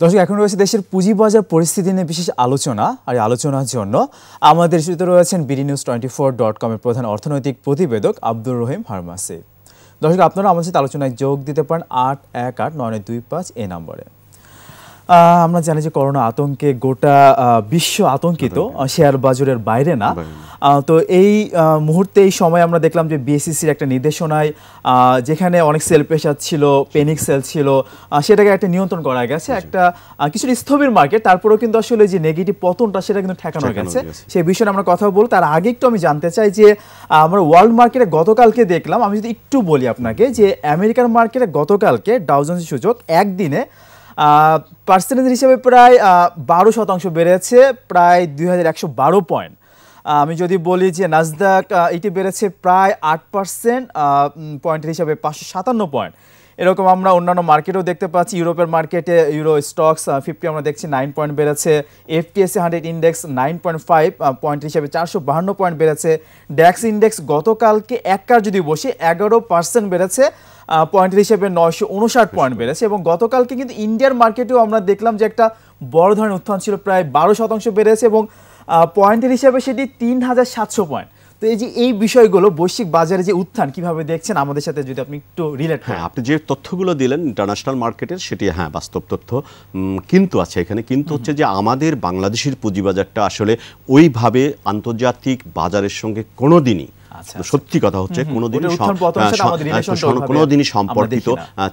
দর্শক এখন রয়েছে দেশের পুঁজিবাজার পরিস্থিতি নিয়ে বিশেষ আলোচনা আর আলোচনার জন্য আমাদের সাথে রয়েছেন BD news twenty four dot কমের প্রধান অর্থনৈতিক প্রতিবেদক আব্দুর রহিম ফার্মাসি দর্শক আপনারা আমাদের সাথে আলোচনায় যোগ দিতে পারেন আট এক আট নয় দুই পাঁচ এ নম্বরে আমরা জানি যে করোনা আতঙ্কে গোটা বিশ্ব আতঙ্কিত শেয়ার বাজারের বাইরে না তো এই মুহূর্তে এই সময় আমরা দেখলাম যে বিএসিসির e একটা নির্দেশনায় যেখানে অনেক সেল প্রেশার ছিল পেনিক সেল ছিল সেটাকে একটা নিয়ন্ত্রণ করা গেছে একটা কিছু স্থবির মার্কেট তারপরেও কিন্তু আসলে যে নেগেটিভ পতনটা সেটা কিন্তু ঠেকানো গেছে সেই বিষয়ে আমরা কথা বলবো তার আগে একটু আমি জানতে চাই যে আমরা ওয়ার্ল্ড মার্কেটে গতকালকে দেখলাম আমি যদি একটু বলি আপনাকে যে আমেরিকার মার্কেটে গতকালকে ডাউজন্স সুযোগ একদিনে পার্সেন্টেজ হিসেবে প্রায় বারো শতাংশ বেড়েছে প্রায় দুই পয়েন্ট আমি যদি বলি যে নাজদাক এটি বেড়েছে প্রায় আট পার্সেন্ট পয়েন্টের হিসাবে পাঁচশো সাতান্ন পয়েন্ট এরকম আমরা অন্যান্য মার্কেটেও দেখতে পাচ্ছি ইউরোপের মার্কেটে ইউরো স্টকস ফিফটি আমরা দেখছি নাইন পয়েন্ট বেড়েছে FTSE hundred index nine point five point হিসাবে চারশো বাহান্ন পয়েন্ট বেড়েছে ড্যাক্স ইন্ডেক্স গতকালকে এক কার যদি বসে এগারো পার্সেন্ট বেড়েছে পয়েন্টের হিসেবে নয়শো উনষাট পয়েন্ট বেড়েছে এবং গতকালকে কিন্তু ইন্ডিয়ার মার্কেটেও আমরা দেখলাম যে একটা বড় ধরনের উত্থান ছিল প্রায় বারো শতাংশ বেড়েছে এবং পয়েন্টের হিসেবে সেটি তিন হাজার সাতশো পয়েন্ট তো এই যে এই বিষয়গুলো বৈশ্বিক বাজারে যে উত্থান কিভাবে দেখছেন আমাদের সাথে যদি আপনি একটু রিলেট হ্যাঁ আপনি যে তথ্যগুলো দিলেন ইন্টারন্যাশনাল মার্কেটের সেটি হ্যাঁ বাস্তব তথ্য কিন্তু আছে এখানে কিন্তু হচ্ছে যে আমাদের বাংলাদেশের পুঁজিবাজারটা আসলে ওইভাবে আন্তর্জাতিক বাজারের সঙ্গে কোনো দিনই আচ্ছা, আচ্ছা। সত্যি কথা হচ্ছে কোনোদিনই কোনোদিনই সম্পর্কিত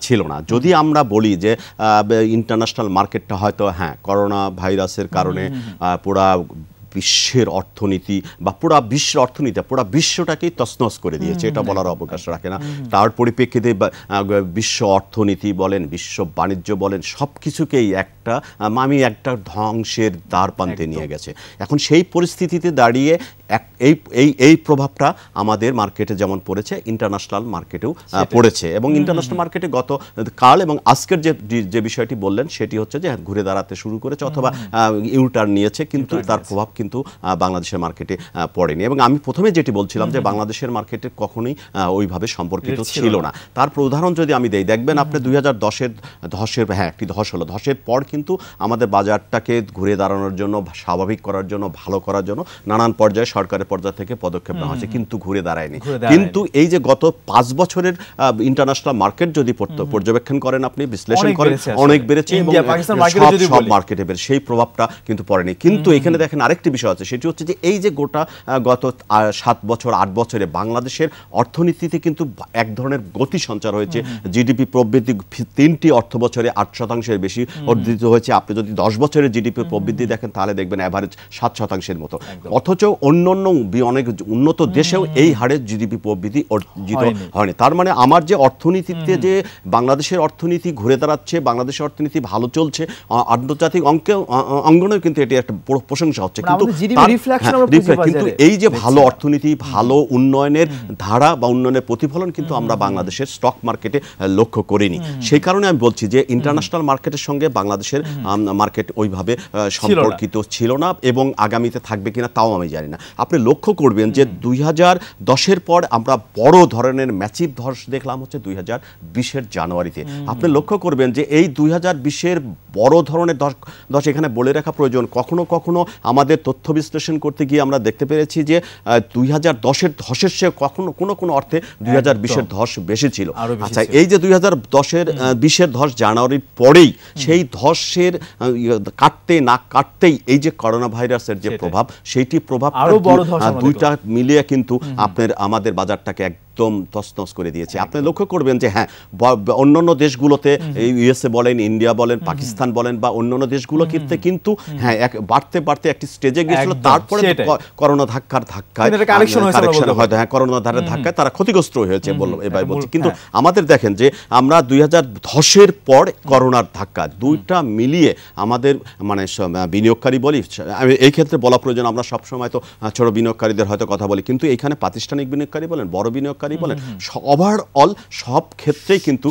ছিল না যদি আমরা বলি যে ইন্টারন্যাশনাল মার্কেটটা হয়তো হ্যাঁ করোনা ভাইরাসের কারণে পুরা বিশ্বের অর্থনীতি বা পুরা বিশ্বের অর্থনীতি পুরা বিশ্বটাকেই তসনস করে দিয়েছে এটা বলার অবকাশ রাখে না তার পরিপ্রেক্ষিতে বিশ্ব অর্থনীতি বলেন বিশ্ব বাণিজ্য বলেন সব কিছুকেই একটা মামি একটা ধ্বংসের দ্বার প্রান্তে নিয়ে গেছে এখন সেই পরিস্থিতিতে দাঁড়িয়ে এক এই এই এই প্রভাবটা আমাদের মার্কেটে যেমন পড়েছে ইন্টারন্যাশনাল মার্কেটেও পড়েছে এবং ইন্টারন্যাশনাল মার্কেটে গত কাল এবং আজকের যে যে বিষয়টি বললেন সেটি হচ্ছে যে ঘুরে দাঁড়াতে শুরু করেছে অথবা ইউটার নিয়েছে কিন্তু তার প্রভাব কিন্তু বাংলাদেশের মার্কেটে পড়েনি এবং আমি প্রথমে যেটি বলছিলাম যে বাংলাদেশের মার্কেটে কখনোই ওইভাবে সম্পর্কিত ছিল না তার উদাহরণ যদি আমি দেই দেখবেন আপনি দুই হাজার দশের ধসের হ্যাঁ একটি ধস হলো ধসের পর কিন্তু আমাদের বাজারটাকে ঘুরে দাঁড়ানোর জন্য স্বাভাবিক করার জন্য ভালো করার জন্য নানান পর্যায়ে সরকারের পর্যায় থেকে পদক্ষেপ নেওয়া হয়েছে কিন্তু ঘুরে দাঁড়ায়নি কিন্তু এই যে গত পাঁচ বছরের ইন্টারন্যাশনাল মার্কেট যদি পর্যবেক্ষণ করেন আপনি বিশ্লেষণ করেন অনেক বেড়েছে সব মার্কেটে বেড়ে সেই প্রভাবটা কিন্তু পড়েনি কিন্তু এখানে দেখেন আরেকটি বিষয় আছে সেটি হচ্ছে যে এই যে গোটা গত সাত বছর আট বছরে বাংলাদেশের অর্থনীতিতে কিন্তু এক ধরনের গতি সঞ্চার হয়েছে জিডিপি প্রবৃদ্ধি তিনটি অর্থ বছরে আট শতাংশের বেশি অর্জিত হয়েছে আপনি যদি দশ বছরের জিডিপি প্রবৃদ্ধি দেখেন তাহলে দেখবেন অ্যাভারেজ সাত শতাংশের মতো অথচ অন্য অন্য অনেক উন্নত দেশেও এই হারে জিডিপি প্রবৃদ্ধি অর্জিত হয়নি তার মানে আমার যে অর্থনীতিতে যে বাংলাদেশের অর্থনীতি ঘুরে দাঁড়াচ্ছে বাংলাদেশের অর্থনীতি ভালো চলছে আন্তর্জাতিক অঙ্কে অঙ্গনেও কিন্তু এটি একটা প্রশংসা হচ্ছে মানে কিন্তু কিন্তু হ্যাঁ, কিন্তু এই যে ভালো অর্থনীতি ভালো উন্নয়নের ধারা বা উন্নয়নের প্রতিফলন কিন্তু আমরা বাংলাদেশের স্টক মার্কেটে লক্ষ্য করিনি সেই কারণে আমি বলছি যে ইন্টারন্যাশনাল মার্কেটের সঙ্গে বাংলাদেশের মার্কেট ওইভাবে সম্পর্কিত ছিল না এবং আগামীতে থাকবে কিনা তাও আমি জানি না আপনি লক্ষ্য করবেন যে দুই হাজার দশের পর আমরা বড় ধরনের ম্যাচিভ ধস দেখলাম হচ্ছে দুই হাজার বিশের জানুয়ারিতে আপনি লক্ষ্য করবেন যে এই দুই হাজার বিশের বড় ধরনের ধস এখানে বলে রাখা প্রয়োজন কখনো কখনো আমাদের তথ্য বিশ্লেষণ করতে গিয়ে আমরা দেখতে পেরেছি যে দুই হাজার দশের ধসের সে কখনো কোনো কোনো অর্থে দুই হাজার বিশের ধস বেশি ছিল আচ্ছা এই যে দুই হাজার দশের বিশের ধস জানুয়ারির পরেই সেই ধসের ইয়ে, কাটতে না কাটতেই এই যে করোনা ভাইরাসের যে প্রভাব সেইটি প্রভাব দুইটা মিলিয়ে কিন্তু আপনার আমাদের বাজারটাকে এক একদম তসনস করে দিয়েছে আপনি লক্ষ্য করবেন যে হ্যাঁ অন্য দেশগুলোতে ইউএসএ বলেন ইন্ডিয়া বলেন পাকিস্তান বলেন বা অন্য অন্য দেশগুলো ক্ষেত্রে কিন্তু হ্যাঁ এক বাড়তে বাড়তে একটি স্টেজে গিয়েছিল তারপরে করোনা ধাক্কার ধাক্কায় হয়তো হ্যাঁ করোনা ধারের ধাক্কায় তারা ক্ষতিগ্রস্ত হয়েছে বললো এবার বলছি কিন্তু হ্যাঁ। আমাদের দেখেন যে আমরা দুই হাজার ধসের পর করোনার ধাক্কা দুইটা মিলিয়ে আমাদের মানে বিনিয়োগকারী বলি এই ক্ষেত্রে বলা প্রয়োজন আমরা সবসময় তো ছোট বিনিয়োগকারীদের হয়তো কথা বলি কিন্তু এখানে প্রাতিষ্ঠানিক বিনিয়োগকারী বলেন বড় বিনিয়োগ সরকারই বলেন ওভারঅল সব ক্ষেত্রেই কিন্তু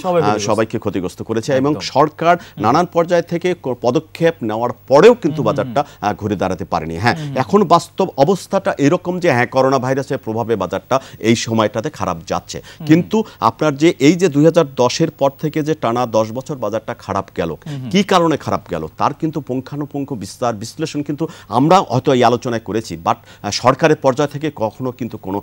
সবাইকে ক্ষতিগ্রস্ত করেছে এবং সরকার নানান পর্যায় থেকে পদক্ষেপ নেওয়ার পরেও কিন্তু বাজারটা ঘুরে দাঁড়াতে পারেনি হ্যাঁ এখন বাস্তব অবস্থাটা এরকম যে হ্যাঁ করোনা ভাইরাসের প্রভাবে বাজারটা এই সময়টাতে খারাপ যাচ্ছে কিন্তু আপনার যে এই যে দুই দশের পর থেকে যে টানা দশ বছর বাজারটা খারাপ গেল কি কারণে খারাপ গেল তার কিন্তু পুঙ্খানুপুঙ্খ বিস্তার বিশ্লেষণ কিন্তু আমরা হয়তো এই আলোচনায় করেছি বাট সরকারের পর্যায় থেকে কখনো কিন্তু কোনো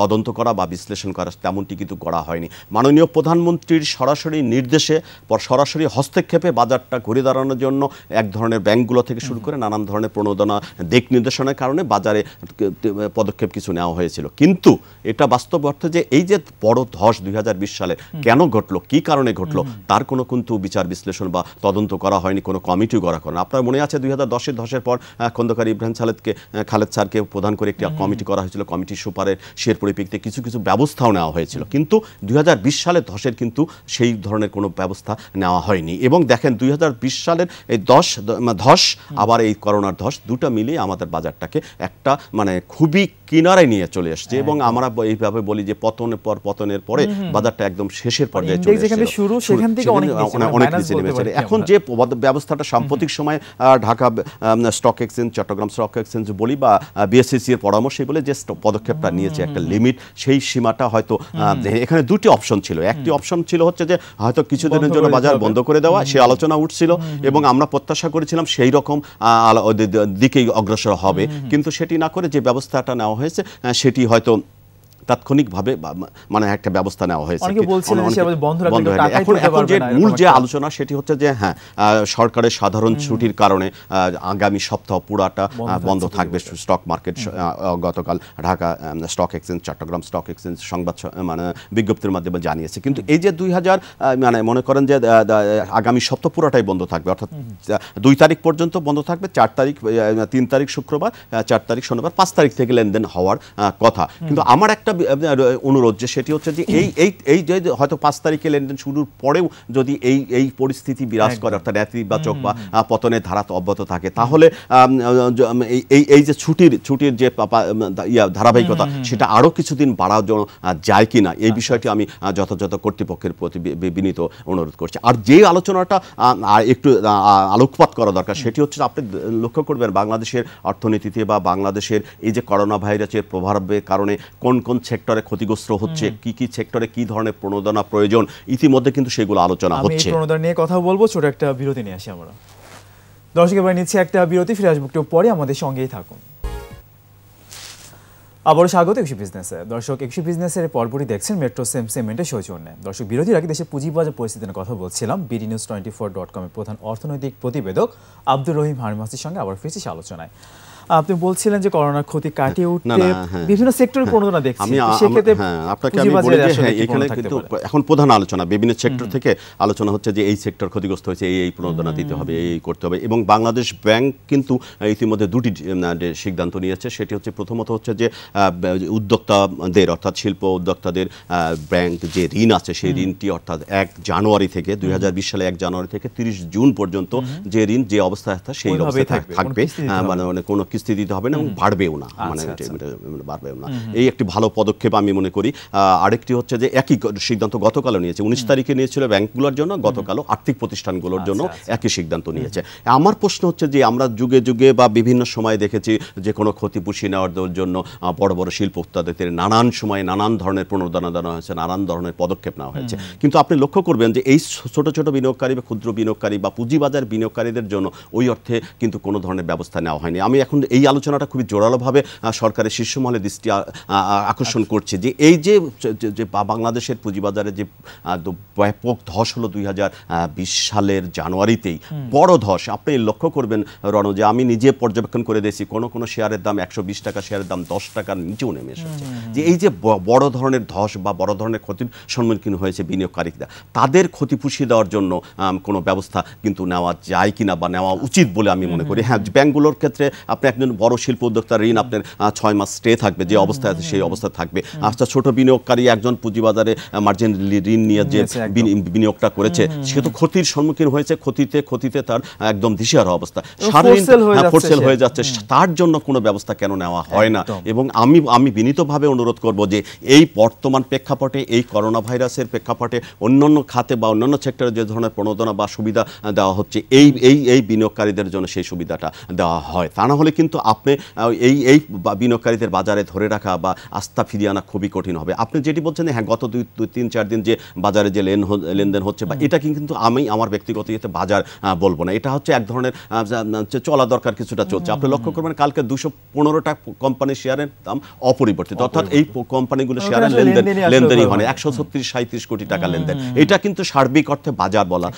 তদন্ত করা বা বিশ্লেষণ বিশ্লেষণ করা তেমনটি কিন্তু করা হয়নি মাননীয় প্রধানমন্ত্রীর সরাসরি নির্দেশে পর সরাসরি হস্তক্ষেপে বাজারটা ঘুরে দাঁড়ানোর জন্য এক ধরনের ব্যাংকগুলো থেকে শুরু করে নানান ধরনের প্রণোদনা দিক নির্দেশনার কারণে বাজারে পদক্ষেপ কিছু নেওয়া হয়েছিল কিন্তু এটা বাস্তব অর্থে যে এই যে বড় ধস দুই সালে কেন ঘটলো কি কারণে ঘটলো তার কোনো কিন্তু বিচার বিশ্লেষণ বা তদন্ত করা হয়নি কোনো কমিটিও করা করেন আপনার মনে আছে দুই হাজার দশের ধসের পর খন্দকার ইব্রাহিম সালেদকে খালেদ স্যারকে প্রধান করে একটি কমিটি করা হয়েছিল কমিটির সুপারের সের পরিপ্রেক্ষিতে কিছু কিছু ব্যবস্থা ব্যবস্থাও নেওয়া হয়েছিল কিন্তু দুই সালে ধসের কিন্তু সেই ধরনের কোনো ব্যবস্থা নেওয়া হয়নি এবং দেখেন দুই সালের এই দশ ধস আবার এই করোনার ধস দুটা মিলিয়ে আমাদের বাজারটাকে একটা মানে খুবই কিনারায় নিয়ে চলে আসছে এবং আমরা এইভাবে বলি যে পতনের পর পতনের পরে বাজারটা একদম শেষের মানে পর্যায়ে চলে এসেছে শুরু অনেক নিচে নেমেছে এখন যে ব্যবস্থাটা সাম্প্রতিক সময়ে Dhaka stock exchange Chittagong stock exchange বলি বা বিএসসিসি e এর পরামর্শে বলে যে পদক্ষেপটা নিয়েছে একটা লিমিট সেই সীমাটা হয়তো এখানে দুটি অপশন ছিল একটি অপশন ছিল হচ্ছে যে হয়তো কিছুদিনের জন্য বাজার বন্ধ করে দেওয়া সে আলোচনা উঠছিল এবং আমরা প্রত্যাশা করেছিলাম সেই রকম দিকেই অগ্রসর হবে কিন্তু সেটি না করে যে ব্যবস্থাটা নেওয়া হয়েছে সেটি হয়তো তাৎক্ষণিকভাবে মানে একটা ব্যবস্থা নেওয়া হয়েছে বন্ধ এখন এখন যে মূল যে আলোচনা সেটি হচ্ছে যে হ্যাঁ সরকারের সাধারণ ছুটির কারণে আগামী সপ্তাহ পুরাটা বন্ধ থাকবে স্টক মার্কেট গতকাল Dhaka stock exchange Chittagong stock exchange সংবাদ মানে বিজ্ঞপ্তির মাধ্যমে জানিয়েছে কিন্তু এই যে দুই হাজার মানে মনে করেন যে আগামী সপ্তাহ পুরাটাই বন্ধ থাকবে অর্থাৎ দুই তারিখ পর্যন্ত বন্ধ থাকবে চার তারিখ তিন তারিখ শুক্রবার চার তারিখ শনিবার পাঁচ তারিখ থেকে লেনদেন হওয়ার কথা কিন্তু আমার একটা অনুরোধ যে সেটি হচ্ছে যে এই এই এই যে হয়তো পাঁচ তারিখে লেনদেন শুরুর পরেও যদি এই এই পরিস্থিতি বিরাজ করে অর্থাৎ নেতিবাচক বা পতনের ধারা অব্যাহত থাকে তাহলে এই এই যে ছুটির ছুটির যে ইয়া ধারাবাহিকতা সেটা আরও কিছুদিন বাড়ানো যায় কি না এই আচ্ছা, বিষয়টি আচ্ছা। আমি যথাযথ কর্তৃপক্ষের প্রতি বিনীত অনুরোধ করছি আর যে আলোচনাটা একটু আলোকপাত করা দরকার সেটি হচ্ছে আপনি লক্ষ্য করবেন বাংলাদেশের অর্থনীতিতে বা বাংলাদেশের এই যে করোনা ভাইরাসের প্রভাবের কারণে কোন কোন সেক্টরে ক্ষতিগ্রস্ত হচ্ছে কি কি সেক্টরে কি ধরনের প্রণোদনা প্রয়োজন ইতিমধ্যে কিন্তু সেগুলো আলোচনা হচ্ছে প্রণোদনা নিয়ে কথা বলবো ছোট একটা বিরতি নিয়ে আসি আমরা দর্শক এবার নিচ্ছি একটা বিরতি ফিরে আসবো একটু পরে আমাদের সঙ্গেই থাকুন আবারও স্বাগত একুশি বিজনেসে দর্শক একুশি বিজনেসের পরপরই দেখছেন মেট্রো সেম সেমেন্টের সৌজন্যে দর্শক বিরোধী রাখি দেশের পুঁজিবাজার পরিস্থিতি নিয়ে কথা বলছিলাম BD news twenty four dot কমের প্রধান অর্থনৈতিক প্রতিবেদক আব্দুর রহিম হারমাসির সঙ্গে আবার ফিরছি আলোচনায় আপনি বলছিলেন যে করোনার ক্ষতি কাটিয়ে উঠতে হ্যাঁ। বিভিন্ন সেক্টরে প্রণোদনা হ্যাঁ। দেখছি সেক্ষেত্রে হ্যাঁ, আপনাকে আমি বলে যে হ্যাঁ এখানে কিন্তু এখন প্রধান আলোচনা বিভিন্ন সেক্টর থেকে আলোচনা হচ্ছে যে এই সেক্টর ক্ষতিগ্রস্ত হয়েছে এই এই প্রণোদনা দিতে হবে এই করতে হবে এবং বাংলাদেশ ব্যাংক কিন্তু ইতিমধ্যে দুটি সিদ্ধান্ত নিয়েছে সেটি হচ্ছে প্রথমত হচ্ছে যে উদ্যোক্তাদের অর্থাৎ শিল্প উদ্যোক্তাদের ব্যাংক যে ঋণ আছে সেই ঋণটি অর্থাৎ এক জানুয়ারি থেকে দুই সালে এক জানুয়ারি থেকে তিরিশ জুন পর্যন্ত যে ঋণ যে অবস্থায় সেই অবস্থায় থাকবে মানে, মানে কোনো কিস্তি দিতে হবে না এবং বাড়বেও না আচ্ছা, মানে, আচ্ছা। মানে, মানে বাড়বেও না এই একটি ভালো পদক্ষেপ আমি মনে করি আরেকটি হচ্ছে যে একই সিদ্ধান্ত গতকালও নিয়েছে উনিশ তারিখে নিয়েছিল ব্যাংকগুলোর জন্য গতকালও আর্থিক প্রতিষ্ঠানগুলোর আচ্ছা, জন্য একই সিদ্ধান্ত নিয়েছে আমার প্রশ্ন হচ্ছে যে আমরা যুগে যুগে বা বিভিন্ন সময় দেখেছি যে কোনো ক্ষতি পুষিয়ে নেওয়ার জন্য বড় বড় শিল্প উত্তাদের নানান সময়ে নানান ধরনের প্রণোদনা দেওয়া হয়েছে নানান ধরনের পদক্ষেপ নেওয়া হয়েছে কিন্তু আপনি লক্ষ্য করবেন যে এই ছোট ছোট বিনিয়োগকারী বা ক্ষুদ্র বিনিয়োগকারী বা পুঁজিবাজার বিনিয়োগকারীদের জন্য ওই অর্থে কিন্তু কোনো ধরনের ব্যবস্থা নেওয়া হয়নি আমি এখন এই আলোচনাটা খুবই জোরালোভাবে সরকারের শীর্ষমহলে দৃষ্টি আকর্ষণ আচ্ছা। করছে যে এই যে যে বাংলাদেশের পুঁজিবাজারে যে ব্যাপক ধস হলো দুই সালের জানুয়ারিতেই বড় ধস আপনি লক্ষ্য করবেন রণ যে আমি নিজে পর্যবেক্ষণ করে দিয়েছি কোনো কোনো শেয়ারের দাম একশো টাকা শেয়ারের দাম দশ টাকার নিচেও নেমে এসেছে যে এই যে বড় ধরনের ধস বা বড় ধরনের ক্ষতির সম্মুখীন হয়েছে বিনিয়োগকারীরা তাদের ক্ষতি পুষিয়ে দেওয়ার জন্য কোনো ব্যবস্থা কিন্তু নেওয়া যায় কিনা বা নেওয়া উচিত বলে আমি মনে করি হ্যাঁ ব্যাঙ্কগুলোর ক্ষেত্রে আপনি একজন বড় শিল্প উদ্যোক্তার ঋণ আপনার ছয় মাস স্টে থাকবে যে অবস্থায় আছে সেই অবস্থা থাকবে আচ্ছা ছোট বিনিয়োগকারী একজন পুঁজিবাজারে মার্জিন ঋণ নিয়ে যে বিনিয়োগটা করেছে সে তো ক্ষতির সম্মুখীন হয়েছে ক্ষতিতে ক্ষতিতে তার একদম দিশেহারা অবস্থা ফোরসেল হ্যাঁ, হয়ে যাচ্ছে তার জন্য কোনো ব্যবস্থা কেন নেওয়া হয় না এবং আমি আমি বিনীতভাবে অনুরোধ করব যে এই বর্তমান প্রেক্ষাপটে এই করোনা ভাইরাসের প্রেক্ষাপটে অন্যান্য খাতে বা অন্যান্য সেক্টরে যে ধরনের প্রণোদনা বা সুবিধা দেওয়া হচ্ছে এই এই এই বিনিয়োগকারীদের জন্য সেই সুবিধাটা দেওয়া হয় তা না হলে কিন্তু কিন্তু আপনি এই এই বিনিয়োগকারীদের বাজারে ধরে রাখা বা আস্থা ফিরিয়ে আনা খুবই কঠিন হবে আপনি যেটি বলছেন হ্যাঁ গত দুই দুই তিন চার দিন যে বাজারে যে লেন লেনদেন হচ্ছে বা এটা কিন্তু আমি আমার ব্যক্তিগত ইয়েতে বাজার বলবো না এটা হচ্ছে এক ধরনের চলা দরকার কিছুটা চলছে আপনি লক্ষ্য করবেন কালকে দুশো পনেরোটা কোম্পানি শেয়ারের দাম অপরিবর্তিত অর্থাৎ এই কোম্পানিগুলো শেয়ারের লেনদেন লেনদেনই হয় একশো ছত্রিশ সাঁত্রিশ কোটি টাকা লেনদেন এটা কিন্তু সার্বিক অর্থে বাজার বলা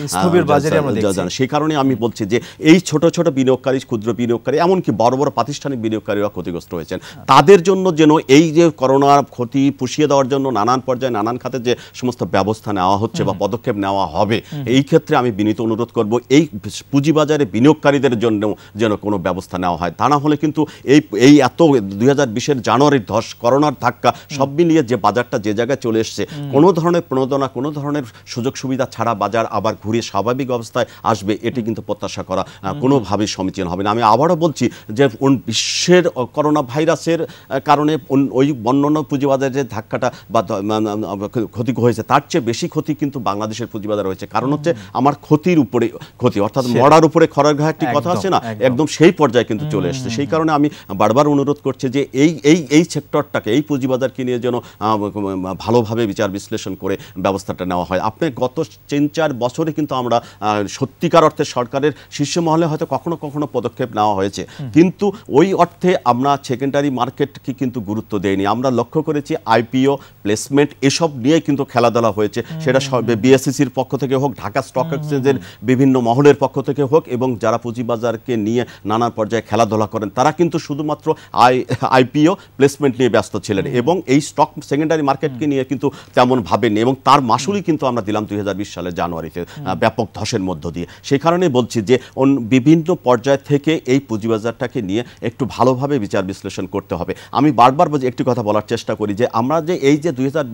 সেই কারণে আমি বলছি যে এই ছোট ছোট বিনিয়োগকারী ক্ষুদ্র বিনিয়োগকারী এমনকি বড় বড় প্রাতিষ্ঠানিক বিনিয়োগকারীরা ক্ষতিগ্রস্ত হয়েছেন তাদের জন্য যেন এই যে করোনার ক্ষতি পুষিয়ে দেওয়ার জন্য নানান পর্যায়ে নানান খাতে যে সমস্ত ব্যবস্থা নেওয়া হচ্ছে বা পদক্ষেপ নেওয়া হবে এই ক্ষেত্রে আমি বিনীত অনুরোধ করব এই পুঁজিবাজারে বিনিয়োগকারীদের জন্য যেন কোনো ব্যবস্থা নেওয়া হয় তা না হলে কিন্তু এই এই এত দুই হাজার বিশের জানুয়ারির ধস করোনার ধাক্কা সব মিলিয়ে যে বাজারটা যে জায়গায় চলে এসছে কোনো ধরনের প্রণোদনা কোনো ধরনের সুযোগ সুবিধা ছাড়া বাজার আবার ঘুরে স্বাভাবিক অবস্থায় আসবে এটি কিন্তু প্রত্যাশা করা কোনোভাবেই সমীচীন হবে না আমি আবারও বলছি যে বিশ্বের করোনা ভাইরাসের কারণে ওই অন্যান্য পুঁজিবাজারের যে ধাক্কাটা বা ক্ষতি হয়েছে তার চেয়ে বেশি ক্ষতি কিন্তু বাংলাদেশের পুঁজিবাজার হয়েছে কারণ হচ্ছে আমার ক্ষতির উপরে ক্ষতি অর্থাৎ মরার উপরে খরার ঘা একটি কথা আছে না একদম সেই পর্যায়ে কিন্তু চলে এসছে সেই কারণে আমি বারবার অনুরোধ করছি যে এই এই এই সেক্টরটাকে এই পুঁজিবাজারকে নিয়ে যেন ভালোভাবে বিচার বিশ্লেষণ করে ব্যবস্থাটা নেওয়া হয় আপনি গত তিন চার বছরে কিন্তু আমরা সত্যিকার অর্থে সরকারের শীর্ষ মহলে হয়তো কখনো কখনো পদক্ষেপ নেওয়া হয়েছে কিন্তু কিন্তু ওই অর্থে আমরা সেকেন্ডারি মার্কেটকে কিন্তু গুরুত্ব দেয়নি আমরা লক্ষ্য করেছি আইপিও প্লেসমেন্ট এসব নিয়ে কিন্তু খেলাধুলা হয়েছে সেটা বিএসসিসির e পক্ষ থেকে হোক ঢাকা স্টক এক্সচেঞ্জের বিভিন্ন মহলের পক্ষ থেকে হোক এবং যারা পুঁজিবাজারকে নিয়ে নানা পর্যায়ে খেলাধুলা করেন তারা কিন্তু শুধুমাত্র আই আইপিও প্লেসমেন্ট নিয়ে ব্যস্ত ছিলেন এবং এই স্টক সেকেন্ডারি মার্কেটকে নিয়ে কিন্তু তেমন ভাবেননি এবং তার মাসুলই কিন্তু আমরা দিলাম দুই হাজার সালের জানুয়ারিতে ব্যাপক ধসের মধ্য দিয়ে সেই কারণে বলছি যে বিভিন্ন পর্যায় থেকে এই পুঁজিবাজারটাকে বিষয়টাকে নিয়ে একটু ভালোভাবে বিচার বিশ্লেষণ করতে হবে আমি বারবার বলছি একটি কথা বলার চেষ্টা করি যে আমরা যে এই যে দুই হাজার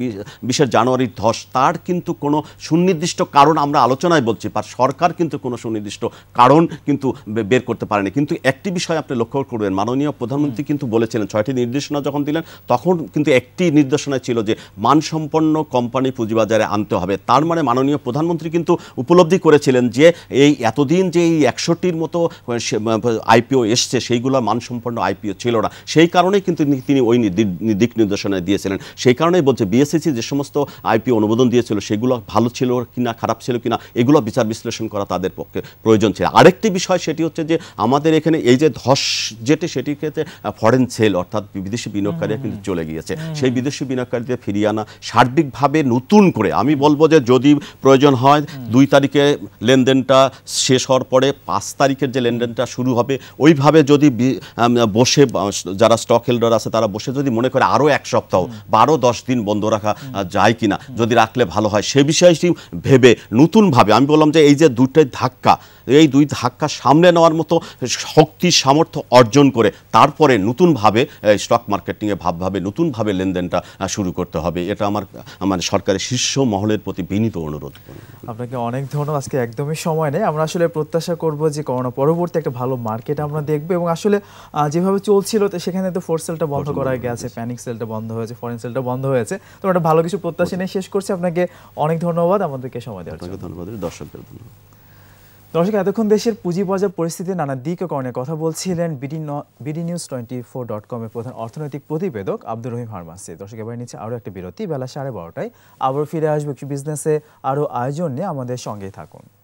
বিশের জানুয়ারির ধস তার কিন্তু কোনো সুনির্দিষ্ট কারণ আমরা আলোচনায় বলছি বা সরকার কিন্তু কোনো সুনির্দিষ্ট কারণ কিন্তু বের করতে পারেনি কিন্তু একটি বিষয় আপনি লক্ষ্য করবেন মাননীয় প্রধানমন্ত্রী কিন্তু বলেছিলেন ছয়টি নির্দেশনা যখন দিলেন তখন কিন্তু একটি নির্দেশনা ছিল যে মানসম্পন্ন কোম্পানি পুঁজিবাজারে আনতে হবে তার মানে মাননীয় প্রধানমন্ত্রী কিন্তু উপলব্ধি করেছিলেন যে এই এতদিন যে এই একশোটির মতো আইপিও এসছে সেই সেইগুলো মানসম্পন্ন আইপিও ছিল না সেই কারণেই কিন্তু তিনি ওই দিক নির্দেশনা দিয়েছিলেন সেই কারণেই বলছে বিএসএসি যে সমস্ত আইপিও অনুমোদন দিয়েছিল সেগুলো ভালো ছিল কিনা খারাপ ছিল কিনা এগুলো বিচার বিশ্লেষণ করা তাদের পক্ষে প্রয়োজন ছিল আরেকটি বিষয় সেটি হচ্ছে যে আমাদের এখানে এই যে ধস যেটি সেটির ক্ষেত্রে ফরেন সেল অর্থাৎ বিদেশি বিনিয়োগকারীরা কিন্তু চলে গিয়েছে সেই বিদেশি বিনিয়োগকারীদের ফিরিয়ে আনা সার্বিকভাবে নতুন করে আমি বলবো যে যদি প্রয়োজন হয় দুই তারিখে লেনদেনটা শেষ হওয়ার পরে পাঁচ তারিখের যে লেনদেনটা শুরু হবে ওইভাবে যদি যদি বসে যারা স্টক হোল্ডার আছে তারা বসে যদি মনে করে আরও এক সপ্তাহ বারো দশ দিন বন্ধ রাখা যায় কিনা যদি রাখলে ভালো হয় সে বিষয়টি ভেবে নতুনভাবে আমি বললাম যে এই যে দুটাই ধাক্কা এই দুই ধাক্কা সামনে নেওয়ার মতো শক্তি সামর্থ্য অর্জন করে তারপরে নতুনভাবে স্টক মার্কেটিংয়ে ভাবভাবে নতুনভাবে লেনদেনটা শুরু করতে হবে এটা আমার মানে সরকারের শীর্ষ মহলের প্রতি বিনীত অনুরোধ আপনাকে অনেক ধন্যবাদ আজকে একদমই সময় নেই আমরা আসলে প্রত্যাশা করব যে করোনা পরবর্তী একটা ভালো মার্কেট আমরা দেখবো এবং আসলে যেভাবে চলছিল তো সেখানে তো ফোর সেলটা বন্ধ করা গেছে প্যানিক সেলটা বন্ধ হয়েছে ফরেন সেলটা বন্ধ হয়েছে তো একটা ভালো কিছু প্রত্যাশা নিয়ে শেষ করছি আপনাকে অনেক ধন্যবাদ আমাদেরকে সময় দেওয়ার জন্য ধন্যবাদ দর্শকদের দর্শক এতক্ষণ দেশের পুঁজি বাজার পরিস্থিতির নানা দিক ও কথা বলছিলেন BD BD news twenty four dot কমের প্রধান অর্থনৈতিক প্রতিবেদক আব্দুর রহিম হারমাসি দর্শক এবার নিচ্ছে আরও একটি বিরতি বেলা সাড়ে বারোটায় আবার ফিরে আসবে বিজনেসে আরও আয়োজন নিয়ে আমাদের সঙ্গেই থাকুন